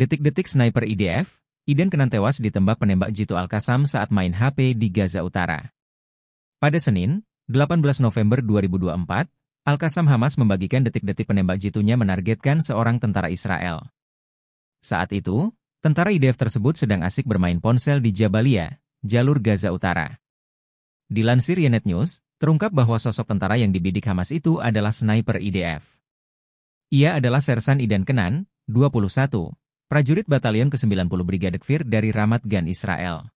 Detik-detik sniper IDF, e Iden Kenan tewas ditembak penembak Jitu Al qasam saat main HP di Gaza Utara. Pada Senin, 18 November 2024, Al-Qasam Hamas membagikan detik-detik penembak jitunya menargetkan seorang tentara Israel. Saat itu, tentara IDF e tersebut sedang asik bermain ponsel di Jabalia, jalur Gaza Utara. Dilansir Yenet News, terungkap bahwa sosok tentara yang dibidik Hamas itu adalah sniper IDF. E Ia adalah Sersan Idan Kenan, 21, prajurit Batalion ke-90 Brigade Kfir dari Ramat Gan Israel.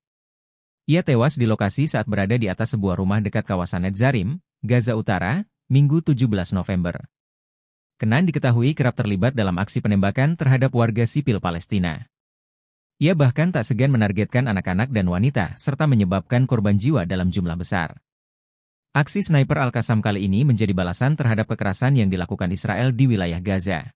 Ia tewas di lokasi saat berada di atas sebuah rumah dekat kawasan Netzarim, Gaza Utara, Minggu 17 November. Kenan diketahui kerap terlibat dalam aksi penembakan terhadap warga sipil Palestina. Ia bahkan tak segan menargetkan anak-anak dan wanita, serta menyebabkan korban jiwa dalam jumlah besar. Aksi sniper Al-Qassam kali ini menjadi balasan terhadap kekerasan yang dilakukan Israel di wilayah Gaza.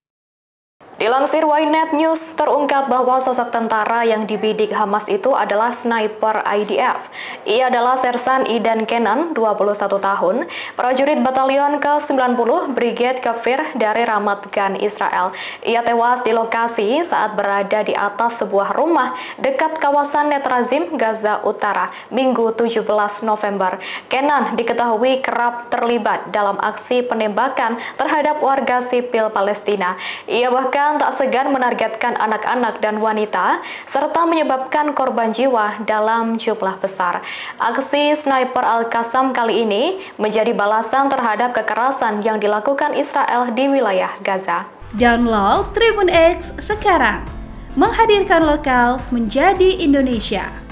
Dilansir Ynet News, terungkap bahwa sosok tentara yang dibidik Hamas itu adalah sniper IDF. Ia adalah Sersan Idan Kenan, 21 tahun, prajurit batalion ke-90 Brigade Kafir dari Ramat Gan, Israel. Ia tewas di lokasi saat berada di atas sebuah rumah dekat kawasan Netrazim, Gaza Utara, Minggu 17 November. Kenan diketahui kerap terlibat dalam aksi penembakan terhadap warga sipil Palestina. Ia bahkan Kementerian tak segan menargetkan anak-anak dan wanita, serta menyebabkan korban jiwa dalam jumlah besar. Aksi sniper Al-Qassam kali ini menjadi balasan terhadap kekerasan yang dilakukan Israel di wilayah Gaza. Download Tribun X sekarang, menghadirkan lokal menjadi Indonesia.